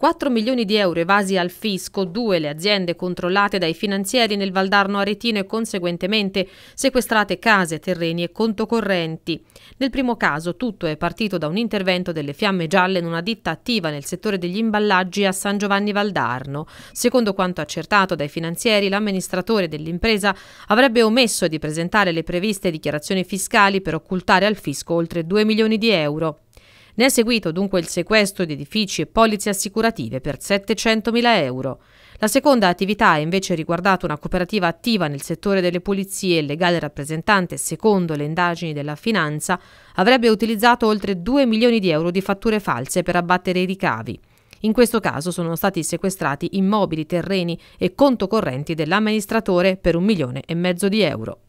4 milioni di euro evasi al fisco, 2 le aziende controllate dai finanzieri nel Valdarno Aretino e conseguentemente sequestrate case, terreni e conto correnti. Nel primo caso tutto è partito da un intervento delle Fiamme Gialle in una ditta attiva nel settore degli imballaggi a San Giovanni Valdarno. Secondo quanto accertato dai finanzieri, l'amministratore dell'impresa avrebbe omesso di presentare le previste dichiarazioni fiscali per occultare al fisco oltre 2 milioni di euro. Ne è seguito dunque il sequestro di edifici e polizze assicurative per 700.000 euro. La seconda attività ha invece riguardato una cooperativa attiva nel settore delle pulizie e il legale rappresentante, secondo le indagini della finanza, avrebbe utilizzato oltre 2 milioni di euro di fatture false per abbattere i ricavi. In questo caso sono stati sequestrati immobili, terreni e conto correnti dell'amministratore per un milione e mezzo di euro.